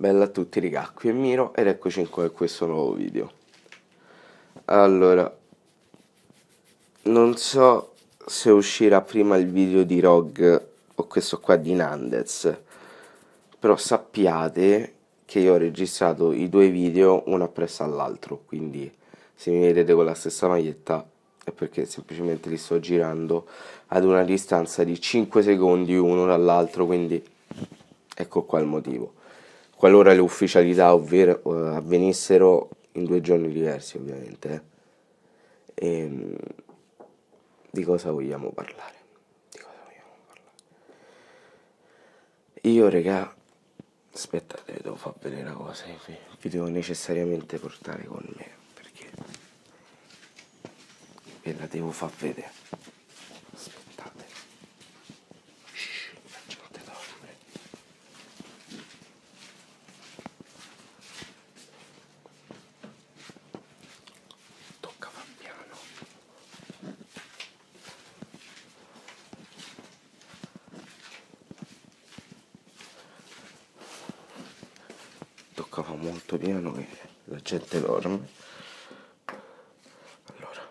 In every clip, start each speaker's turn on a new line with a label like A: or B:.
A: Bella a tutti raga, qui è Miro ed eccoci qua in questo nuovo video Allora Non so se uscirà prima il video di Rog o questo qua di Nandez Però sappiate che io ho registrato i due video uno appresso all'altro Quindi se mi vedete con la stessa maglietta è perché semplicemente li sto girando ad una distanza di 5 secondi uno dall'altro Quindi ecco qua il motivo qualora le ufficialità ovvero, eh, avvenissero in due giorni diversi ovviamente. E, eh. ehm, di cosa vogliamo parlare? Di cosa vogliamo parlare? Io regà, aspettate, devo far vedere una cosa, eh, vi devo necessariamente portare con me perché ve la devo far vedere. qua va molto piano che la gente dorme allora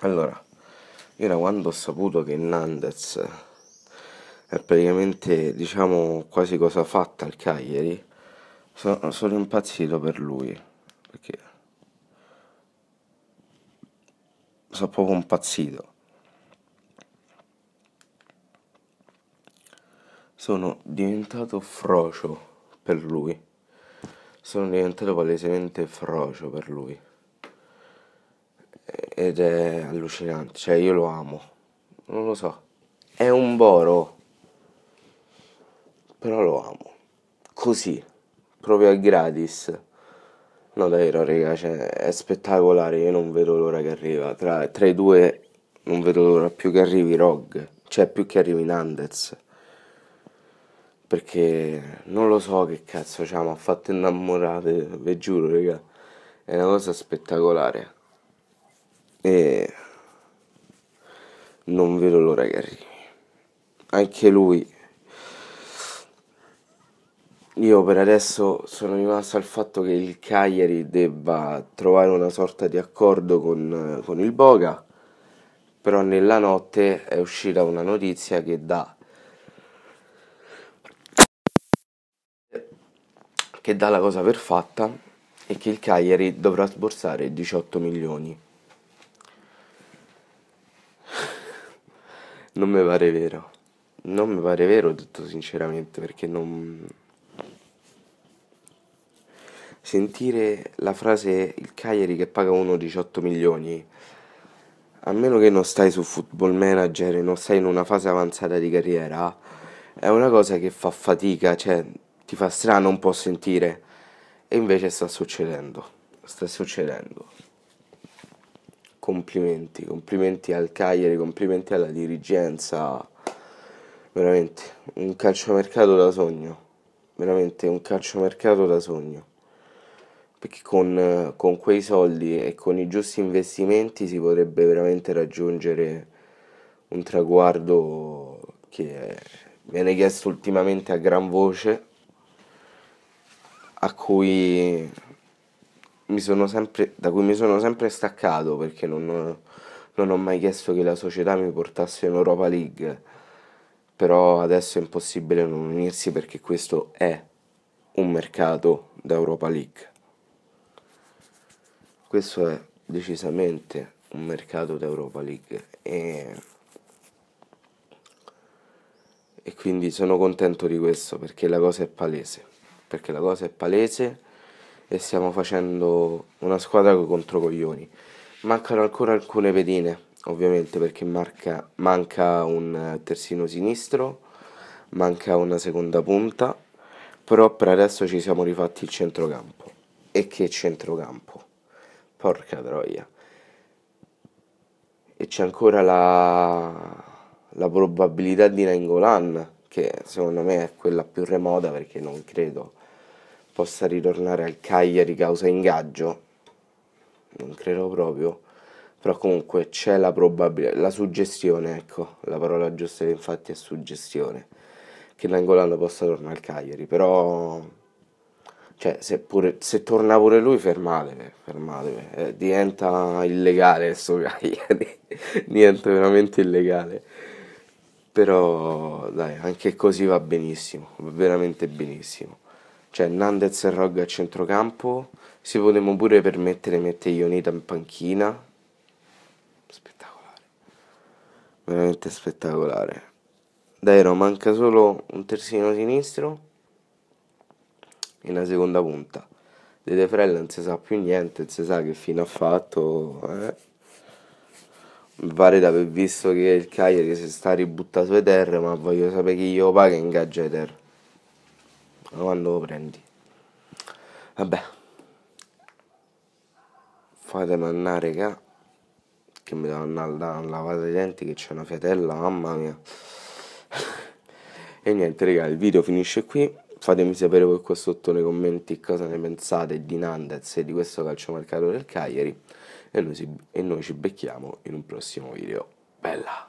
A: allora io da quando ho saputo che Nandez è praticamente diciamo quasi cosa fatta al Cagliari sono, sono impazzito per lui perché sono proprio impazzito sono diventato frocio per lui. Sono diventato palesemente frocio per lui. Ed è allucinante, cioè io lo amo. Non lo so. È un boro. Però lo amo. Così. Proprio a gratis. No davvero raga, cioè, è spettacolare, io non vedo l'ora che arriva. Tra, tra i due non vedo l'ora più che arrivi Rog, cioè più che arrivi Nandez perché non lo so che cazzo, cioè, mi ha fatto innamorare, vi giuro, raga, è una cosa spettacolare. E non vedo l'ora che arrivi. Anche lui. Io per adesso sono rimasto al fatto che il Cagliari debba trovare una sorta di accordo con, con il Boga, però nella notte è uscita una notizia che dà che dà la cosa per fatta e che il Cagliari dovrà sborsare 18 milioni. non mi pare vero, non mi pare vero tutto sinceramente perché non... Sentire la frase il Cagliari che paga uno 18 milioni a meno che non stai su football manager e non stai in una fase avanzata di carriera, è una cosa che fa fatica, cioè ti fa strano un po' sentire e invece sta succedendo, sta succedendo. Complimenti, complimenti al Cagliari, complimenti alla dirigenza, veramente un calciomercato da sogno, veramente un calciomercato da sogno, perché con, con quei soldi e con i giusti investimenti si potrebbe veramente raggiungere un traguardo che viene chiesto ultimamente a gran voce a cui mi sono sempre, da cui mi sono sempre staccato perché non, non ho mai chiesto che la società mi portasse in Europa League, però adesso è impossibile non unirsi perché questo è un mercato da Europa League. Questo è decisamente un mercato da Europa League e, e quindi sono contento di questo perché la cosa è palese perché la cosa è palese e stiamo facendo una squadra contro coglioni. Mancano ancora alcune pedine, ovviamente, perché marca, manca un terzino sinistro, manca una seconda punta, però per adesso ci siamo rifatti il centrocampo. E che centrocampo? Porca troia. E c'è ancora la, la probabilità di Nangolan, che secondo me è quella più remota perché non credo possa ritornare al Cagliari causa ingaggio? Non credo proprio, però comunque c'è la probabilità, la suggestione, ecco, la parola giusta infatti è suggestione, che l'angolano possa tornare al Cagliari, però cioè, se, pure, se, torna pure lui, fermatevi, fermatevi. Eh, diventa illegale questo Cagliari, diventa veramente illegale. Però dai, anche così va benissimo, va veramente benissimo cioè Nandez e Rog a centrocampo, si potremmo pure permettere di mettere Ionita in panchina. Spettacolare. Veramente spettacolare. Dai, Ro, manca solo un terzino sinistro e la seconda punta. De De Frel non si sa più niente, non si sa che fine ha fatto. Eh. Pare di aver visto che il Cagliari si sta ributtando su Eter, ma voglio sapere chi glielo paga e ingaggia le ma quando lo prendi? Vabbè. Fate mannare che che mi devo andare a lavare i denti che c'è una fiatella, mamma mia. e niente, raga, il video finisce qui. Fatemi sapere voi qua sotto nei commenti cosa ne pensate di Nandez e di questo calciomercato del Cagliari. E noi, si, e noi ci becchiamo in un prossimo video. Bella!